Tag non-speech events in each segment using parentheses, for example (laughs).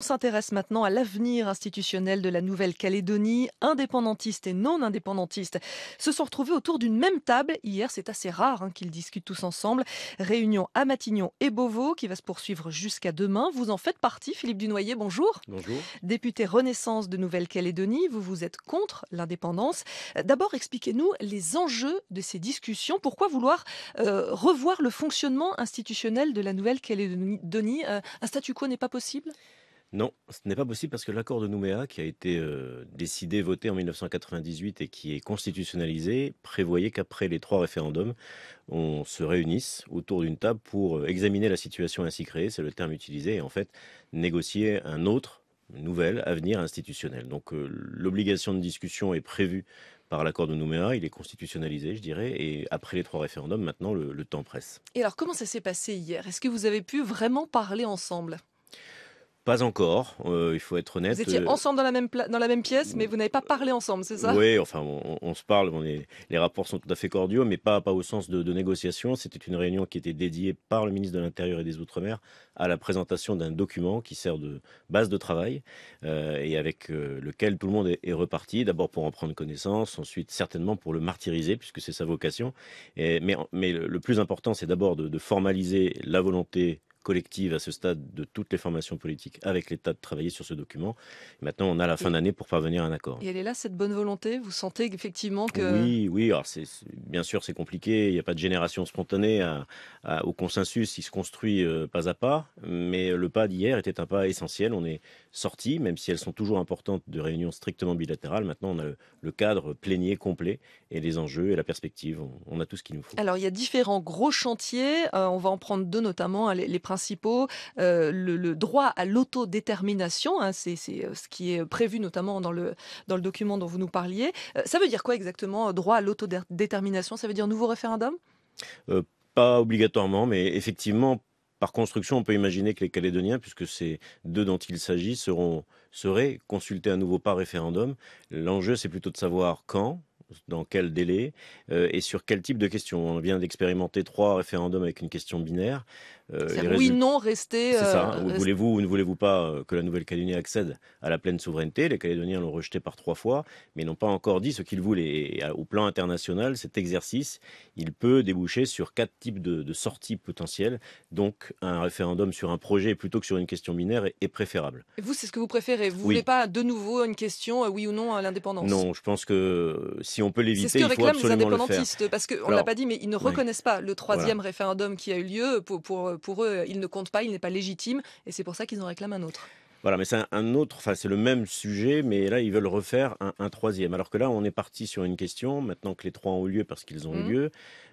On s'intéresse maintenant à l'avenir institutionnel de la Nouvelle-Calédonie. Indépendantistes et non indépendantistes se sont retrouvés autour d'une même table. Hier, c'est assez rare hein, qu'ils discutent tous ensemble. Réunion à Matignon et Beauvau qui va se poursuivre jusqu'à demain. Vous en faites partie, Philippe Dunoyer, bonjour. Bonjour. Député Renaissance de Nouvelle-Calédonie, vous vous êtes contre l'indépendance. D'abord, expliquez-nous les enjeux de ces discussions. Pourquoi vouloir euh, revoir le fonctionnement institutionnel de la Nouvelle-Calédonie euh, Un statu quo n'est pas possible non, ce n'est pas possible parce que l'accord de Nouméa, qui a été euh, décidé, voté en 1998 et qui est constitutionnalisé, prévoyait qu'après les trois référendums, on se réunisse autour d'une table pour euh, examiner la situation ainsi créée, c'est le terme utilisé, et en fait négocier un autre, nouvel avenir institutionnel. Donc euh, l'obligation de discussion est prévue par l'accord de Nouméa, il est constitutionnalisé, je dirais, et après les trois référendums, maintenant le temps presse. Et alors comment ça s'est passé hier Est-ce que vous avez pu vraiment parler ensemble pas encore, euh, il faut être honnête. Vous étiez euh, ensemble dans la même, pièce, mais vous n'avez pas parlé ensemble, c'est ça Oui, enfin, on, se parle, les rapports sont tout à fait cordiaux, mais pas, pas au sens de, négociation. C'était une réunion qui était dédiée par le ministre de l'Intérieur et des Outre-mer à la présentation d'un document qui sert de base de travail euh, et avec lequel tout le monde est, reparti, d'abord pour en prendre connaissance, ensuite certainement pour le martyriser, puisque c'est sa vocation. mais, le, plus important, c'est d'abord de formaliser la volonté collective à ce stade de toutes les formations politiques avec l'État de travailler sur ce document. maintenant, on a la fin d'année pour parvenir à un accord. Et elle est là, cette bonne volonté Vous sentez effectivement que... Oui, oui. Alors c'est, bien sûr, c'est compliqué. Il n'y a pas de génération spontanée au consensus. Il se construit euh, pas à pas. Mais le pas d'hier était un pas essentiel. On est sorti, même si elles sont toujours importantes de réunions strictement bilatérales. Maintenant, on a le, cadre plénier complet et les enjeux et la perspective. On, a tout ce qu'il nous faut. Alors, il y a différents gros chantiers. Euh, on va en prendre deux notamment. Hein, les, les principaux, euh, le, droit à l'autodétermination, hein, c'est euh, ce qui est euh, prévu notamment dans le, dans le document dont vous nous parliez. ça veut dire quoi exactement, droit à l'autodétermination Ça veut dire nouveau référendum Pas obligatoirement, mais effectivement, par construction, on peut imaginer que les Calédoniens, puisque c'est d'eux dont il s'agit, seront, seraient consultés à nouveau par référendum. L'enjeu, c'est plutôt de savoir quand, dans quel délai euh, et sur quel type de questions. On vient d'expérimenter trois référendums avec une question binaire. Euh, oui, non, rester. C'est ça. Euh, voulez-vous ou ne voulez-vous pas que la Nouvelle-Calédonie accède à la pleine souveraineté Les Calédoniens l'ont rejeté par trois fois, mais n'ont pas encore dit ce qu'ils voulaient. au plan international, cet exercice, il peut déboucher sur quatre types de, de sorties potentielles. Donc, un référendum sur un projet plutôt que sur une question binaire est, préférable. Et vous, c'est ce que vous préférez. Vous ne voulez pas de nouveau une question, oui ou non, à l'indépendance Non, je pense que si si on peut l'éviter, il faut absolument le C'est ce que réclament les indépendantistes, parce qu'on l'a pas dit, mais ils ne reconnaissent pas le troisième référendum qui a eu lieu. Pour, eux, il ne compte pas, il n'est pas légitime, et c'est pour ça qu'ils en réclament un autre. Voilà, mais c'est un, autre, enfin c'est le même sujet, mais là ils veulent refaire un, troisième. Alors que là on est parti sur une question, maintenant que les trois ont eu lieu parce qu'ils ont eu mmh. lieu,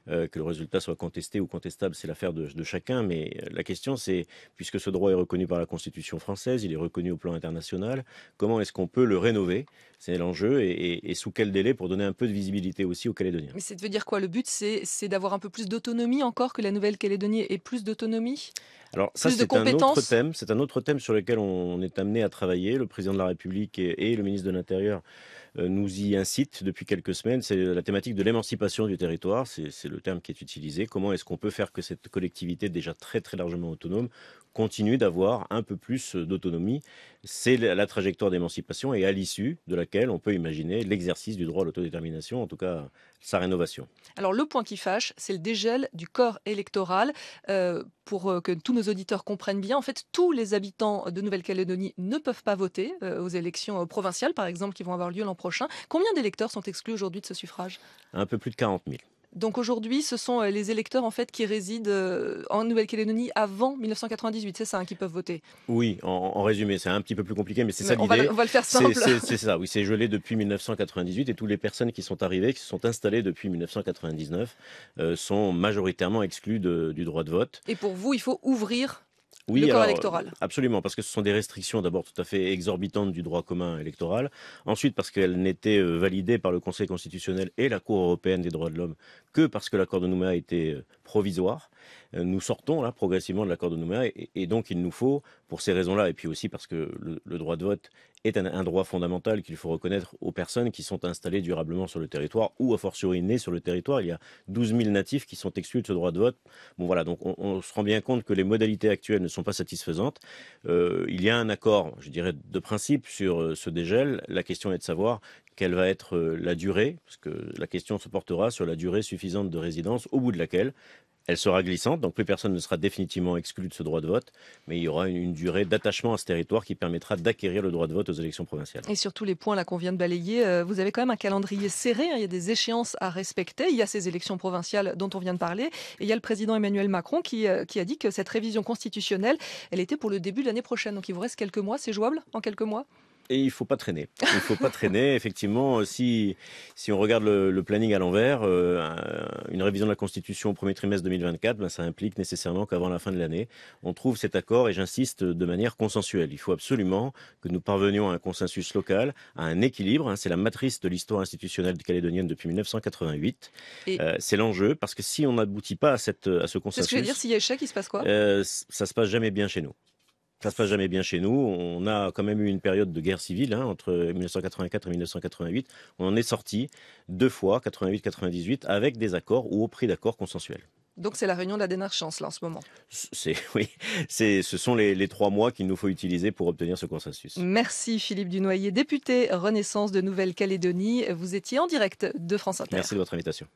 euh, que le résultat soit contesté ou contestable, c'est l'affaire de, chacun. Mais euh, la question, c'est, puisque ce droit est reconnu par la Constitution française, il est reconnu au plan international, comment est-ce qu'on peut le rénover C'est l'enjeu. Et, sous quel délai pour donner un peu de visibilité aussi aux Calédoniens Mais ça veut dire quoi Le but, c'est d'avoir un peu plus d'autonomie encore que la Nouvelle-Calédonie ait plus d'autonomie alors ça, c'est un autre thème. C'est un autre thème sur lequel on est amené à travailler. Le président de la République et le ministre de l'Intérieur euh, nous y incite depuis quelques semaines. C'est la thématique de l'émancipation du territoire, c'est le terme qui est utilisé. Comment est-ce qu'on peut faire que cette collectivité déjà très très largement autonome continue d'avoir un peu plus d'autonomie c'est la trajectoire d'émancipation et à l'issue de laquelle on peut imaginer l'exercice du droit à l'autodétermination, en tout cas sa rénovation. Alors le point qui fâche, c'est le dégel du corps électoral. Euh, pour euh, que tous nos auditeurs comprennent bien, en fait, tous les habitants de Nouvelle-Calédonie ne peuvent pas voter euh, aux élections provinciales, par exemple, qui vont avoir lieu l'an prochain. Combien d'électeurs sont exclus aujourd'hui de ce suffrage Un peu plus de 40 000. Donc aujourd'hui, ce sont euh, les électeurs en fait qui résident euh, en Nouvelle-Calédonie avant 1998, c'est ça, hein, qui peuvent voter. Oui, en, résumé, c'est un petit peu plus compliqué, mais c'est ça l'idée. On, va le faire simple. C'est ça, oui, c'est gelé depuis 1998 et toutes les personnes qui sont arrivées, qui se sont installées depuis 1999, euh, sont majoritairement exclues du droit de vote. Et pour vous, il faut ouvrir oui, Absolument, parce que ce sont des restrictions d'abord tout à fait exorbitantes du droit commun électoral, ensuite parce qu'elles n'étaient euh, validées par le Conseil constitutionnel et la Cour européenne des droits de l'homme que parce que l'accord de Nouméa était euh, provisoire, euh, nous sortons là progressivement de l'accord de Nouméa et, donc il nous faut, pour ces raisons-là, et puis aussi parce que le, droit de vote est un, droit fondamental qu'il faut reconnaître aux personnes qui sont installées durablement sur le territoire ou a fortiori nées sur le territoire. Il y a 12 000 natifs qui sont exclus de ce droit de vote. donc on, se rend bien compte que les modalités actuelles ne sont pas satisfaisantes. Euh, il y a un accord, je dirais, de principe sur euh, ce dégel. La question est de savoir quelle va être la durée, parce que la question se portera sur la durée suffisante de résidence au bout de laquelle elle sera glissante, donc plus personne ne sera définitivement exclu de ce droit de vote, mais il y aura une, durée d'attachement à ce territoire qui permettra d'acquérir le droit de vote aux élections provinciales. Et sur tous les points là qu'on vient de balayer, euh, vous avez quand même un calendrier serré, hein. il y a des échéances à respecter, il y a ces élections provinciales dont on vient de parler, et il y a le président Emmanuel Macron qui, euh, qui a dit que cette révision constitutionnelle, elle était pour le début de l'année prochaine, donc il vous reste quelques mois, c'est jouable en quelques mois et il faut pas traîner. Il ne faut pas traîner. (laughs) Effectivement, euh, si si on regarde le, planning à l'envers, euh, une révision de la Constitution au premier trimestre 2024, ben, ça implique nécessairement qu'avant la fin de l'année, on trouve cet accord. Et j'insiste de manière consensuelle. Il faut absolument que nous parvenions à un consensus local, à un équilibre. Hein. c'est la matrice de l'histoire institutionnelle calédonienne depuis 1988. Euh, c'est l'enjeu parce que si on n'aboutit pas à cette à ce consensus, c'est ce que je veux dire. S'il y a échec, il se passe quoi euh, Ça se passe jamais bien chez nous ça se passe jamais bien chez nous. On a quand même eu une période de guerre civile hein, entre 1984 et 1988. On en est sorti deux fois, 88-98, avec des accords ou au prix d'accords consensuels. Donc c'est la réunion de la dernière chance là en ce moment. C'est (laughs) oui, c'est ce sont les, les trois mois qu'il nous faut utiliser pour obtenir ce consensus. Merci Philippe Dunoyer, député Renaissance de Nouvelle-Calédonie. Vous étiez en direct de France Inter. Merci de votre invitation.